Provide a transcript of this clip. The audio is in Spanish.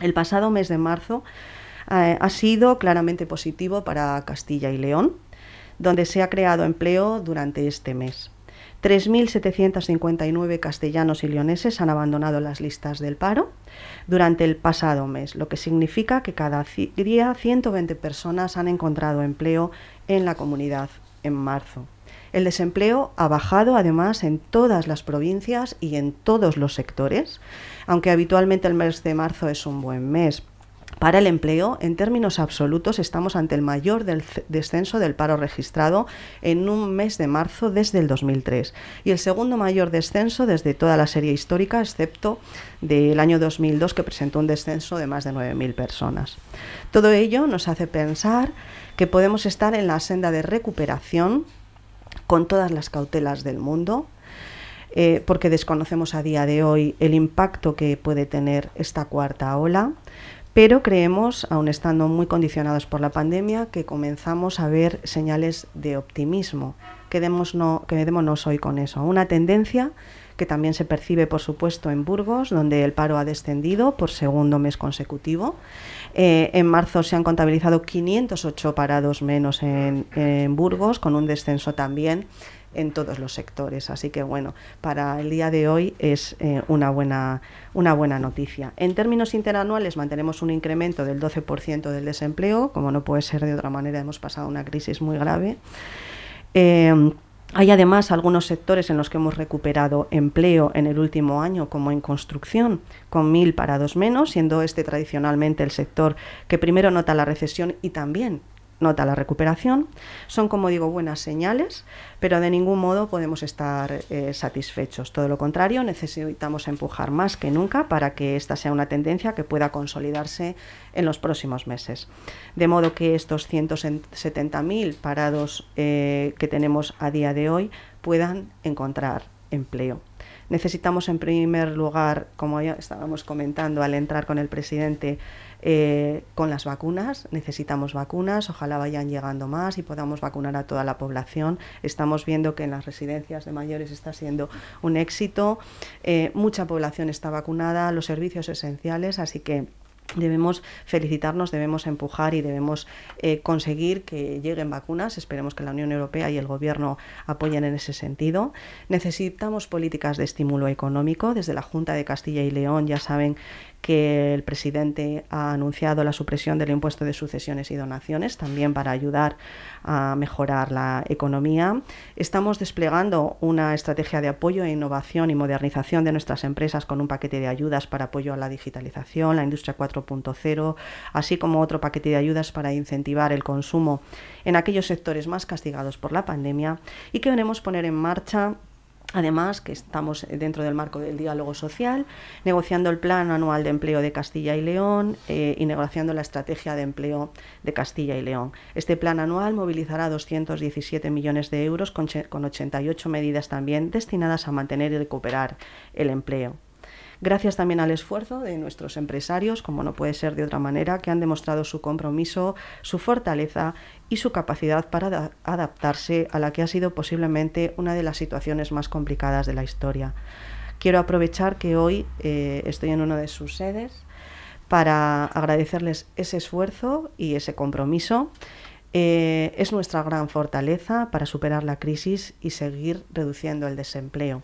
El pasado mes de marzo eh, ha sido claramente positivo para Castilla y León, donde se ha creado empleo durante este mes. 3.759 castellanos y leoneses han abandonado las listas del paro durante el pasado mes, lo que significa que cada día 120 personas han encontrado empleo en la comunidad en marzo. El desempleo ha bajado además en todas las provincias y en todos los sectores, aunque habitualmente el mes de marzo es un buen mes. Para el empleo, en términos absolutos, estamos ante el mayor descenso del paro registrado en un mes de marzo desde el 2003 y el segundo mayor descenso desde toda la serie histórica, excepto del año 2002, que presentó un descenso de más de 9.000 personas. Todo ello nos hace pensar que podemos estar en la senda de recuperación con todas las cautelas del mundo, eh, porque desconocemos a día de hoy el impacto que puede tener esta cuarta ola, pero creemos, aun estando muy condicionados por la pandemia, que comenzamos a ver señales de optimismo quedémonos, no hoy con eso. Una tendencia que también se percibe, por supuesto, en Burgos, donde el paro ha descendido por segundo mes consecutivo. Eh, en marzo se han contabilizado 508 parados menos en, Burgos, con un descenso también en todos los sectores. Así que bueno, para el día de hoy es eh, una, buena, una buena noticia. En términos interanuales mantenemos un incremento del 12% del desempleo, como no puede ser de otra manera, hemos pasado una crisis muy grave. Em, hay además algunos sectores en los que hemos recuperado empleo en el último año, como en construcción, con mil parados menos, siendo este tradicionalmente el sector que primero nota la recesión y también nota la recuperación. Son, como digo, buenas señales, pero de ningún modo podemos estar eh, satisfechos. Todo lo contrario, necesitamos empujar más que nunca para que esta sea una tendencia que pueda consolidarse en los próximos meses. De modo que estos 170.000 parados eh, que tenemos a día de hoy puedan encontrar empleo. Necesitamos, en primer lugar, como ya estábamos comentando al entrar con el presidente, eh, con las vacunas. Necesitamos vacunas, ojalá vayan llegando más y podamos vacunar a toda la población. Estamos viendo que en las residencias de mayores está siendo un éxito. Eh, mucha población está vacunada, los servicios esenciales, así que debemos felicitarnos, debemos empujar y debemos eh, conseguir que lleguen vacunas. Esperemos que la Unión Europea y el Gobierno apoyen en ese sentido. Necesitamos políticas de estímulo económico. Desde la Junta de Castilla y León ya saben que el presidente ha anunciado la supresión del impuesto de sucesiones y donaciones, también para ayudar a mejorar la economía. Estamos desplegando una estrategia de apoyo e innovación y modernización de nuestras empresas con un paquete de ayudas para apoyo a la digitalización, la industria 4 cero, así como otro paquete de ayudas para incentivar el consumo en aquellos sectores más castigados por la pandemia y que veremos poner en marcha Además, que estamos dentro del marco del diálogo social, negociando el plan anual de empleo de Castilla y León eh, y negociando la estrategia de empleo de Castilla y León. Este plan anual movilizará 217 millones de euros con 88 medidas también destinadas a mantener y recuperar el empleo gracias también al esfuerzo de nuestros empresarios, como no puede ser de otra manera, que han demostrado su compromiso, su fortaleza y su capacidad para adaptarse a la que ha sido posiblemente una de las situaciones más complicadas de la historia. Quiero aprovechar que hoy eh, estoy en una de sus sedes para agradecerles ese esfuerzo y ese compromiso. Eh, es nuestra gran fortaleza para superar la crisis y seguir reduciendo el desempleo.